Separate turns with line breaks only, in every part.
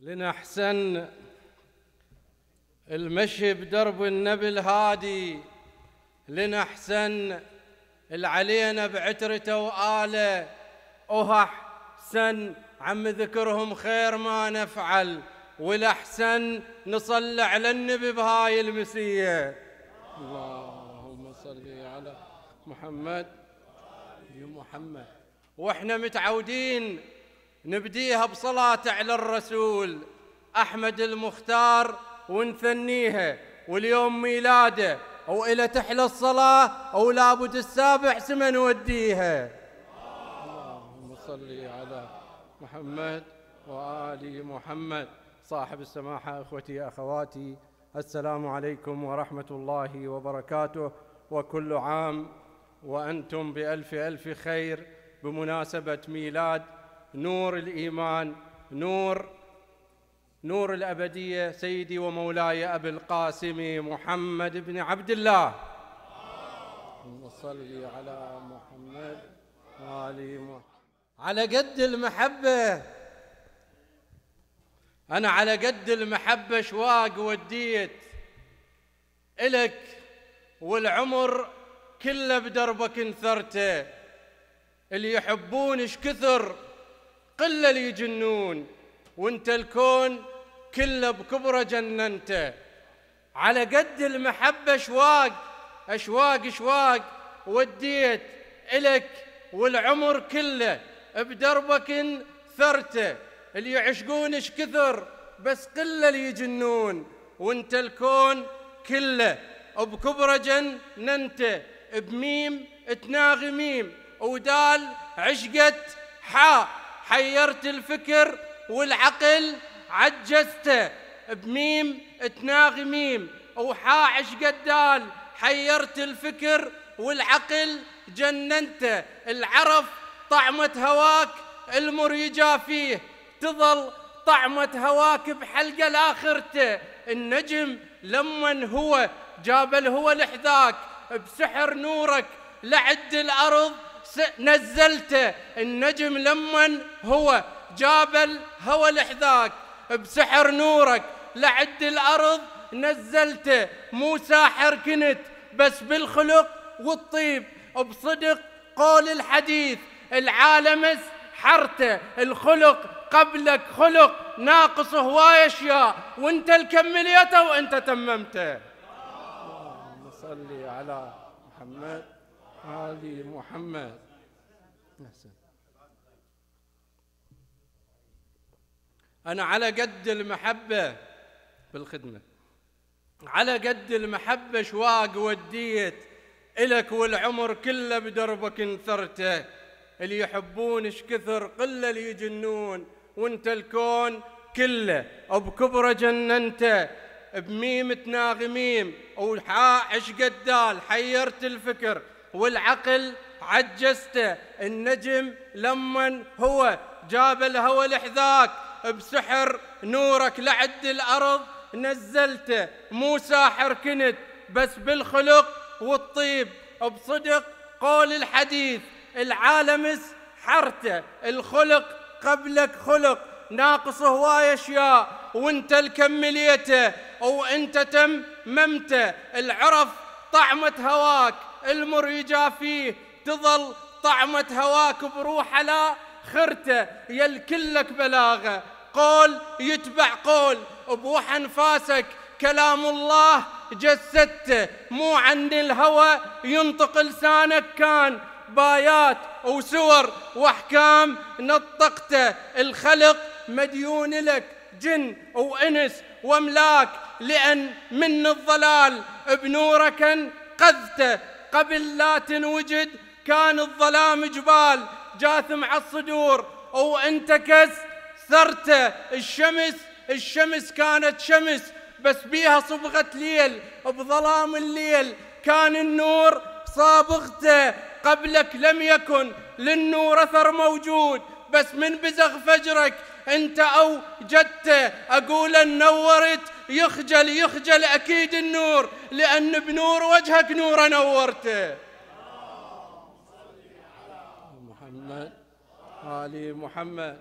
لنحسن المشي بدرب النبي الهادي لنحسن العلينا بعترته وآله أحسن عم ذكرهم خير ما نفعل والأحسن نصلي على النبي بهاي المسية اللهم صل على محمد يا محمد واحنا متعودين نبديها بصلاة على الرسول أحمد المختار ونثنيها واليوم ميلاده أو إلى تحلى الصلاة أو لابد السابع سما نوديها اللهم صل على محمد وآل محمد صاحب السماحة أخوتي أخواتي السلام عليكم ورحمة الله وبركاته وكل عام وأنتم بألف ألف خير بمناسبة ميلاد نور الإيمان نور نور الأبدية سيدي ومولاي أبي القاسم محمد بن عبد الله صلي على محمد وآل محمد على قد المحبة أنا على قد المحبة شواق وديت إلك والعمر كله بدربك انثرته اللي يحبونش كثر قلة اللي يجنون وانت الكون كله بكبره جننته على قد المحبة اشواق اشواق اشواق وديت الك والعمر كله بدربك ثرته اللي يعشقونش كثر بس قلة اللي يجنون وانت الكون كله بكبره جننته بميم تناغي ميم ودال عشقت حاء حيرت الفكر والعقل عجزته بميم تناغي ميم وحاعش قدال حيرت الفكر والعقل جننته العرف طعمة هواك المر فيه تظل طعمة هواك بحلقة لاخرته النجم لمن هو جاب الهوى لحذاك بسحر نورك لعد الأرض نزلته النجم لمن هو جاب الهوى لحذاك بسحر نورك لعد الأرض نزلته مو ساحر كنت بس بالخلق والطيب بصدق قول الحديث العالم حرته الخلق قبلك خلق ناقص هواي اشياء وانت الكمليته وانت تممته اللهم صل على محمد آل محمد أحسن نعم. أنا على قد المحبة بالخدمة على قد المحبة شواق وديت إلك والعمر كله بدربك انثرته اللي يحبون اش كثر قلة اللي يجنون وانت الكون كله بكبرة جننته بميم تناغميم وحاء اش قدال حيرت الفكر والعقل عجزته النجم لمن هو جاب الهوى لحذاك بسحر نورك لعد الأرض نزلته مو ساحر كنت بس بالخلق والطيب بصدق قول الحديث العالم حرته الخلق قبلك خلق ناقص هواي اشياء وانت الكمليته وانت تم ممته العرف طعمة هواك المر يجافيه تظل طعمة هواك بروحه لا خرته يلكلك بلاغه قول يتبع قول بوح انفاسك كلام الله جسدته مو عن الهوى ينطق لسانك كان بايات وسور واحكام نطقته الخلق مديون لك جن وانس واملاك لان من الضلال بنورك انقذته قبل لا تنوجد كان الظلام جبال جاثم على الصدور وانتكس ثرته الشمس الشمس كانت شمس بس بيها صبغة ليل بظلام الليل كان النور صابغته قبلك لم يكن للنور أثر موجود بس من بزغ فجرك انت او جدته اقول نورت يخجل يخجل أكيد النور لأن بنور وجهك نور نورته محمد آل محمد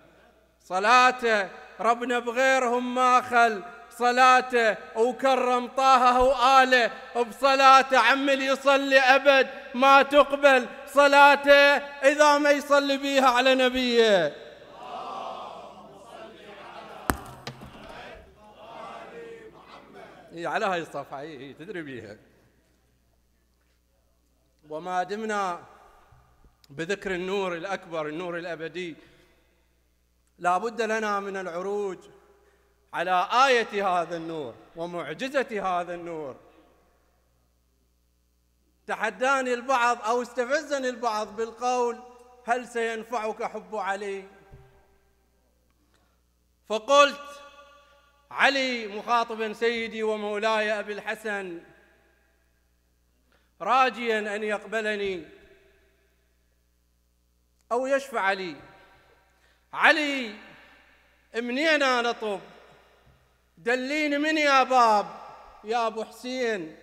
صلاته ربنا بغيرهم ما خل صلاته وكرم طه وآله بصلاته عم اللي يصلي أبد ما تقبل صلاته إذا ما يصلي بيها على نبيه هي على هاي الصفحة هي, هي تدري بيها وما دمنا بذكر النور الأكبر النور الأبدي لا بد لنا من العروج على آية هذا النور ومعجزة هذا النور تحداني البعض أو استفزني البعض بالقول هل سينفعك حب علي فقلت علي مخاطبا سيدي ومولاي أبي الحسن راجيا أن يقبلني أو يشفع لي علي منين أنا طب دليني من يا باب يا أبو حسين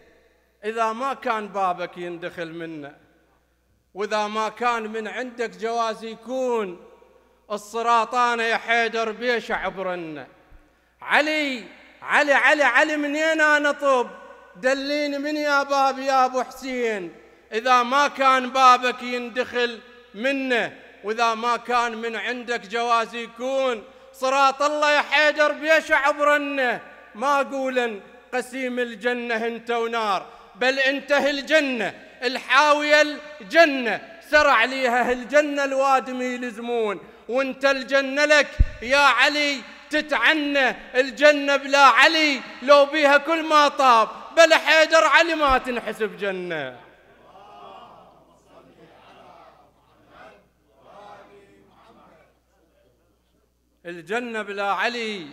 إذا ما كان بابك يندخل منه وإذا ما كان من عندك جواز يكون السرطان يا حيدر بيش عبرنا علي علي علي علي منين انا طب دليني من يا باب يا ابو حسين اذا ما كان بابك يندخل منه واذا ما كان من عندك جواز يكون صراط الله يا حيدر بيش عبرنه ما قولا قسيم الجنه انت ونار بل انته الجنه الحاويه الجنه سرع ليها الجنه الوادم يلزمون وانت الجنه لك يا علي تتعنى الجنة بلا علي لو بيها كل ما طاب بلا حيدر علي ما تنحسب جنة الجنة بلا علي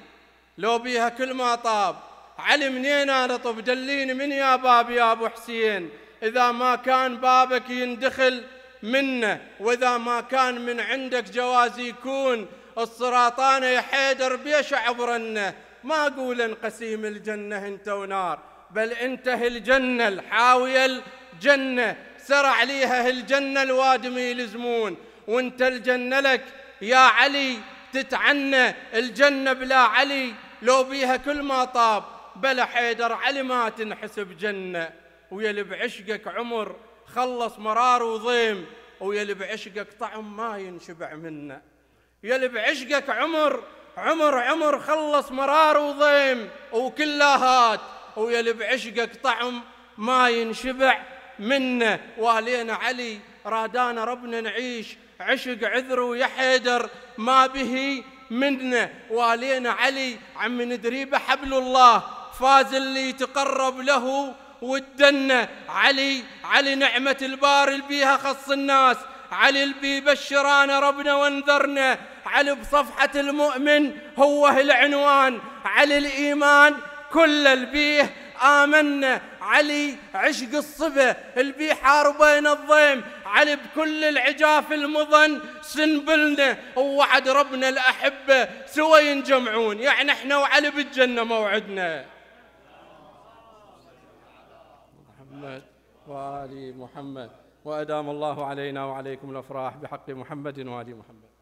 لو بيها كل ما طاب علي منين انا طب دليني من يا باب يا ابو حسين اذا ما كان بابك يندخل منه واذا ما كان من عندك جواز يكون السرطان يحيدر بيش عبرنا ما أقول قسيم الجنة انت ونار بل انته الجنة الحاوية الجنة سرع ليها الجنة الوادم يلزمون وانت الجنة لك يا علي تتعنى الجنة بلا علي لو بيها كل ما طاب بلا حيدر علي ما تنحسب جنة ويلي بعشقك عمر خلص مرار وضيم ويلي بعشقك طعم ما ينشبع منه يلي بعشقك عمر عمر عمر خلص مرار وضيم وكلاهات ويلي بعشقك طعم ما ينشبع منه والينا علي رادانا ربنا نعيش عشق عذر ويا حيدر ما به منا والينا علي عم ندريبه حبل الله فاز اللي تقرب له ودنا علي علي نعمة البار اللي بيها خص الناس علي البي بشرانا ربنا وانذرنا علي بصفحة المؤمن هو العنوان علي الإيمان كل البيه آمنا علي عشق الصبا البي حاربين الضيم علي بكل العجاف المظن سنبلنا ووعد ربنا الأحبة سوى ينجمعون يعني احنا وعلي بالجنة موعدنا محمد وعلي محمد وأدام الله علينا وعليكم الأفراح بحق محمد وآل محمد